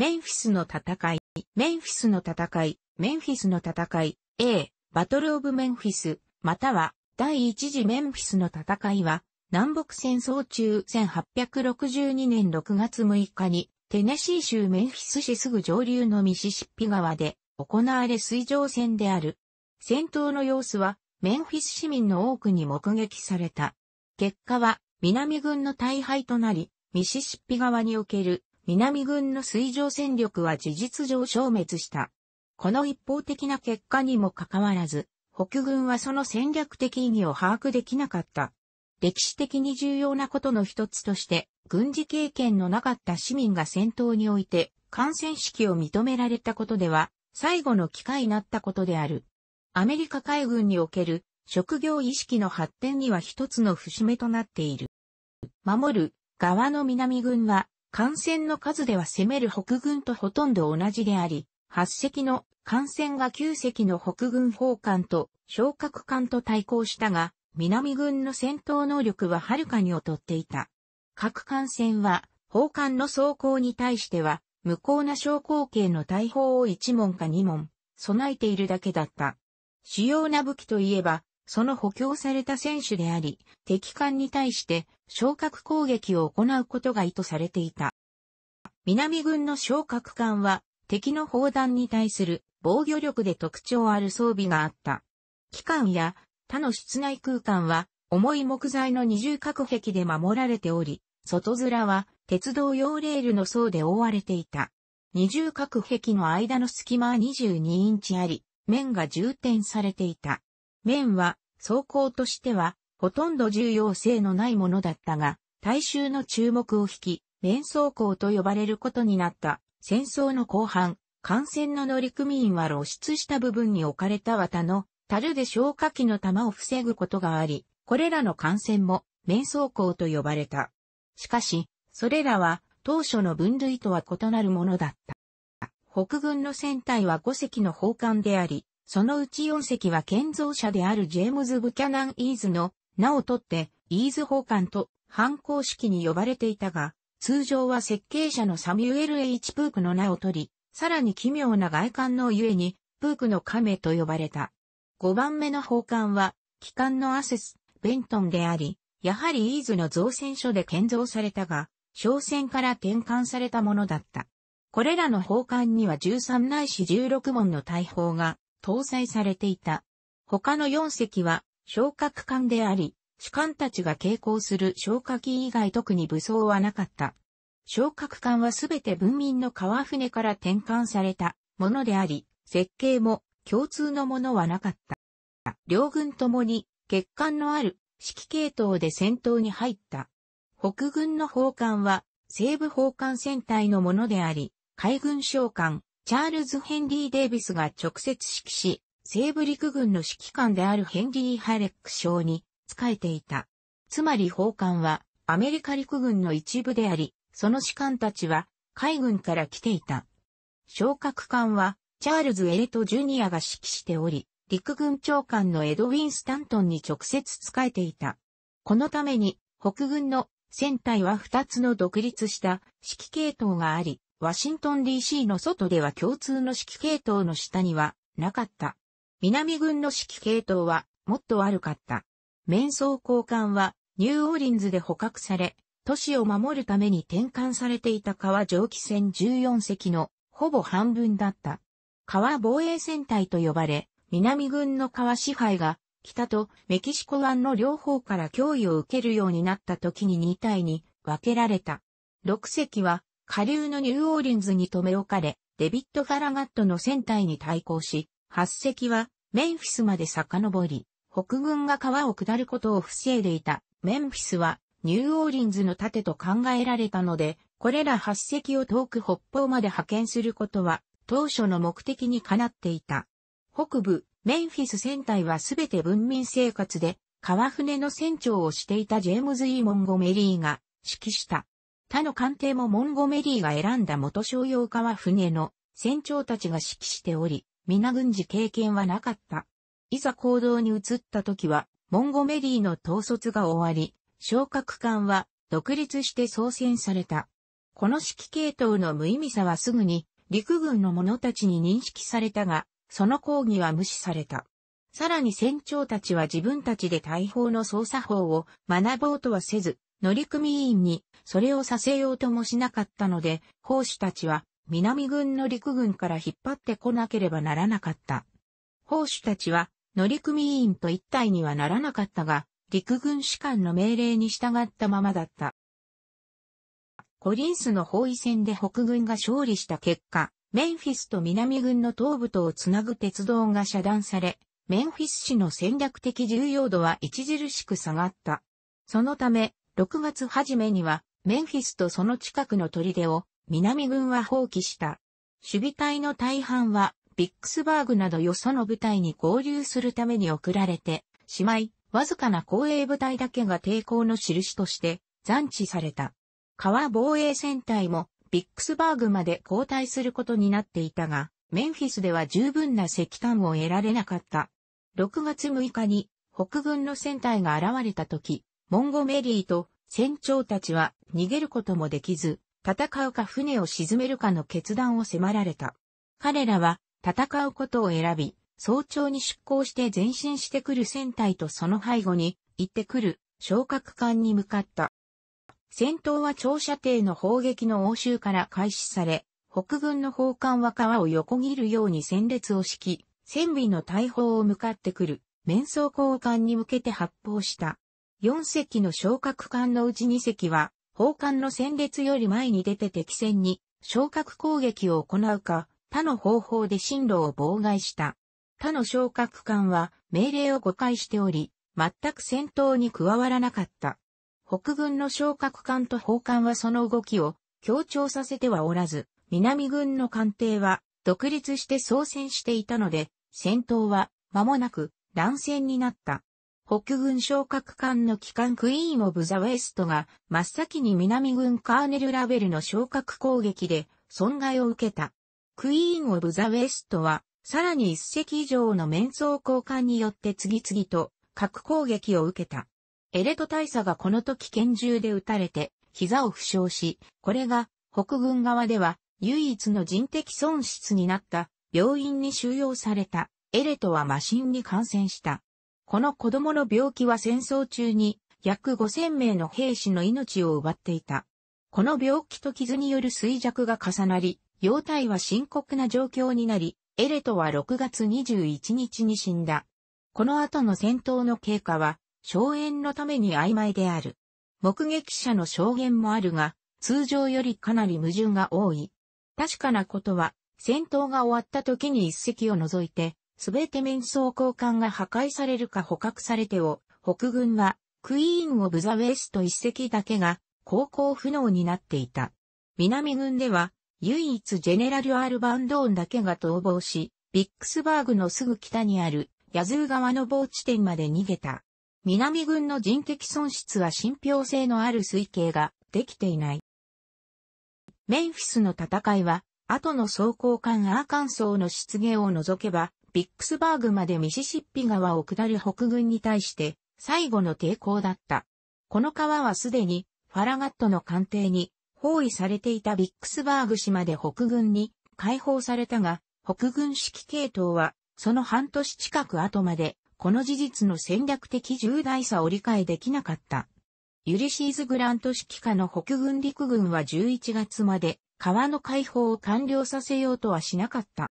メンフィスの戦い、メンフィスの戦い、メンフィスの戦い、A、バトルオブメンフィス、または、第一次メンフィスの戦いは、南北戦争中1862年6月6日に、テネシー州メンフィス市すぐ上流のミシシッピ川で、行われ水上戦である。戦闘の様子は、メンフィス市民の多くに目撃された。結果は、南軍の大敗となり、ミシシッピ川における南軍の水上戦力は事実上消滅した。この一方的な結果にもかかわらず、北軍はその戦略的意義を把握できなかった。歴史的に重要なことの一つとして、軍事経験のなかった市民が戦闘において、感染式を認められたことでは、最後の機会になったことである。アメリカ海軍における職業意識の発展には一つの節目となっている。守る側の南軍は艦船の数では攻める北軍とほとんど同じであり、8隻の艦船が9隻の北軍砲艦と昇格艦と対抗したが、南軍の戦闘能力ははるかに劣っていた。各艦船は、砲艦の装甲に対しては、無効な昇降系の大砲を1門か2門、備えているだけだった。主要な武器といえば、その補強された選手であり、敵艦に対して昇格攻撃を行うことが意図されていた。南軍の昇格艦は敵の砲弾に対する防御力で特徴ある装備があった。機関や他の室内空間は重い木材の二重隔壁で守られており、外面は鉄道用レールの層で覆われていた。二重隔壁の間の隙間は22インチあり、面が充填されていた。面は走行としては、ほとんど重要性のないものだったが、大衆の注目を引き、面走行と呼ばれることになった戦争の後半、艦船の乗組員は露出した部分に置かれた綿の樽で消火器の弾を防ぐことがあり、これらの艦船も面走行と呼ばれた。しかし、それらは当初の分類とは異なるものだった。北軍の船体は5隻の砲艦であり、そのうち4隻は建造者であるジェームズ・ブキャナン・イーズの名をとって、イーズ砲艦と反抗式に呼ばれていたが、通常は設計者のサミュエル・ H・ プークの名を取り、さらに奇妙な外観のゆえに、プークの亀と呼ばれた。5番目の砲艦は、機関のアセス、ベントンであり、やはりイーズの造船所で建造されたが、商船から転換されたものだった。これらの砲艦には13ないし16門の大砲が搭載されていた。他の4隻は昇格艦であり、主艦たちが携行する昇格機以外特に武装はなかった。昇格艦はすべて文民の川船から転換されたものであり、設計も共通のものはなかった。両軍ともに欠陥のある指揮系統で戦闘に入った。北軍の砲艦は西部砲艦戦隊のものであり、海軍将官、チャールズ・ヘンリー・デイビスが直接指揮し、西部陸軍の指揮官であるヘンリー・ハレック将に仕えていた。つまり砲艦はアメリカ陸軍の一部であり、その士官たちは海軍から来ていた。昇格艦はチャールズ・エレト・ジュニアが指揮しており、陸軍長官のエドウィン・スタントンに直接仕えていた。このために北軍の船体は2つの独立した指揮系統があり、ワシントン DC の外では共通の指揮系統の下にはなかった。南軍の指揮系統はもっと悪かった。面相交換はニューオーリンズで捕獲され、都市を守るために転換されていた川蒸気船14隻のほぼ半分だった。川防衛戦隊と呼ばれ、南軍の川支配が北とメキシコ湾の両方から脅威を受けるようになった時に2体に分けられた。6隻は下流のニューオーリンズに留め置かれ、デビッド・ファラガットの船隊に対抗し、8隻はメンフィスまで遡り、北軍が川を下ることを防いでいた。メンフィスはニューオーリンズの盾と考えられたので、これら8隻を遠く北方まで派遣することは当初の目的にかなっていた。北部、メンフィス船隊はすべて文民生活で、川船の船長をしていたジェームズ・イー・モンゴメリーが指揮した。他の艦艇もモンゴメリーが選んだ元商用化は船の船長たちが指揮しており、皆軍事経験はなかった。いざ行動に移った時は、モンゴメリーの統率が終わり、昇格艦は独立して操船された。この指揮系統の無意味さはすぐに陸軍の者たちに認識されたが、その抗議は無視された。さらに船長たちは自分たちで大砲の操作法を学ぼうとはせず、乗組員にそれをさせようともしなかったので、奉仕たちは南軍の陸軍から引っ張ってこなければならなかった。奉仕たちは乗組員と一体にはならなかったが、陸軍士官の命令に従ったままだった。コリンスの包囲戦で北軍が勝利した結果、メンフィスと南軍の東部とをつなぐ鉄道が遮断され、メンフィス市の戦略的重要度は著しく下がった。そのため、6月初めには、メンフィスとその近くの砦を、南軍は放棄した。守備隊の大半は、ビックスバーグなどよその部隊に合流するために送られて、しまい、わずかな後衛部隊だけが抵抗の印として、残置された。川防衛戦隊も、ビックスバーグまで交代することになっていたが、メンフィスでは十分な石炭を得られなかった。6月6日に北軍の戦隊が現れた時、モンゴメリーと船長たちは逃げることもできず、戦うか船を沈めるかの決断を迫られた。彼らは戦うことを選び、早朝に出港して前進してくる船体とその背後に行ってくる昇格艦に向かった。戦闘は長射程の砲撃の応酬から開始され、北軍の砲艦は川を横切るように戦列を敷き、船尾の大砲を向かってくる、面相交換に向けて発砲した。4隻の昇格艦のうち2隻は、砲艦の戦列より前に出て敵戦に昇格攻撃を行うか、他の方法で進路を妨害した。他の昇格艦は命令を誤解しており、全く戦闘に加わらなかった。北軍の昇格艦と砲艦はその動きを強調させてはおらず、南軍の艦艇は独立して操船していたので、戦闘は間もなく乱戦になった。北軍昇格艦の機関クイーンオブザウェストが真っ先に南軍カーネルラベルの昇格攻撃で損害を受けた。クイーンオブザウェストはさらに一隻以上の面相交換によって次々と核攻撃を受けた。エレト大佐がこの時拳銃で撃たれて膝を負傷し、これが北軍側では唯一の人的損失になった病院に収容されたエレトはマシンに感染した。この子供の病気は戦争中に約5000名の兵士の命を奪っていた。この病気と傷による衰弱が重なり、容体は深刻な状況になり、エレトは6月21日に死んだ。この後の戦闘の経過は、荘園のために曖昧である。目撃者の証言もあるが、通常よりかなり矛盾が多い。確かなことは、戦闘が終わった時に一石を除いて、すべて面相交換が破壊されるか捕獲されてを、北軍は、クイーン・オブ・ザ・ウェスト一隻だけが、航行不能になっていた。南軍では、唯一ジェネラル・アルバンドーンだけが逃亡し、ビックスバーグのすぐ北にある、ヤズー川の防地点まで逃げた。南軍の人的損失は信憑性のある推計ができていない。メンフィスの戦いは、後の装甲艦アーカンソーの出現を除けば、ビックスバーグまでミシシッピ川を下る北軍に対して最後の抵抗だった。この川はすでにファラガットの艦艇に包囲されていたビックスバーグ市まで北軍に解放されたが、北軍指揮系統はその半年近く後までこの事実の戦略的重大さを理解できなかった。ユリシーズ・グラント指揮下の北軍陸軍は11月まで川の解放を完了させようとはしなかった。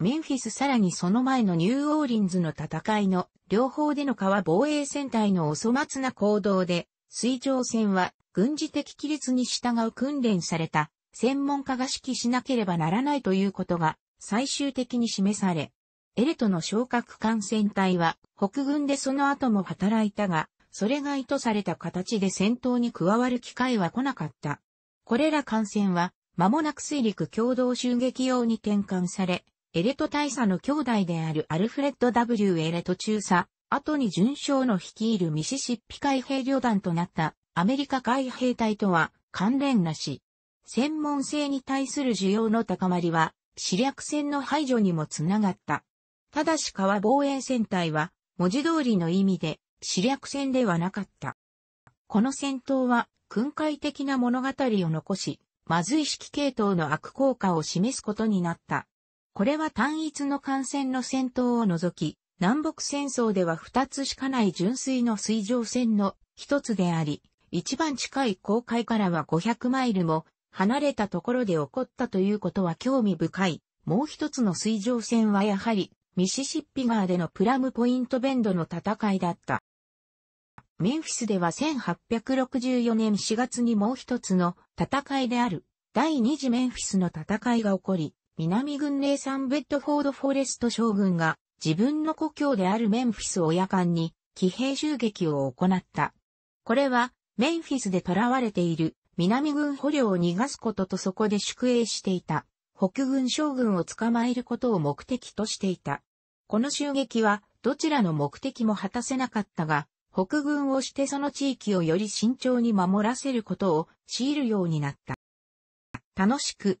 メンフィスさらにその前のニューオーリンズの戦いの両方での川防衛戦隊のお粗末な行動で、水上戦は軍事的規律に従う訓練された専門家が指揮しなければならないということが最終的に示され、エレトの昇格艦船隊は北軍でその後も働いたが、それが意図された形で戦闘に加わる機会は来なかった。これら艦船は間もなく水陸共同襲撃用に転換され、エレト大佐の兄弟であるアルフレッド W・ エレト中佐、後に順将の率いるミシシッピ海兵旅団となったアメリカ海兵隊とは関連なし。専門性に対する需要の高まりは、視略戦の排除にもつながった。ただし川防衛戦隊は、文字通りの意味で、視略戦ではなかった。この戦闘は、訓戒的な物語を残し、まずい指揮系統の悪効果を示すことになった。これは単一の艦船の戦闘を除き、南北戦争では二つしかない純粋の水上戦の一つであり、一番近い航海からは500マイルも離れたところで起こったということは興味深い。もう一つの水上戦はやはりミシシッピ川でのプラムポイントベンドの戦いだった。メンフィスでは1864年4月にもう一つの戦いである第二次メンフィスの戦いが起こり、南軍霊山ベッドフォードフォレスト将軍が自分の故郷であるメンフィス親間に騎兵襲撃を行った。これはメンフィスで囚われている南軍捕虜を逃がすこととそこで宿営していた北軍将軍を捕まえることを目的としていた。この襲撃はどちらの目的も果たせなかったが、北軍をしてその地域をより慎重に守らせることを強いるようになった。楽しく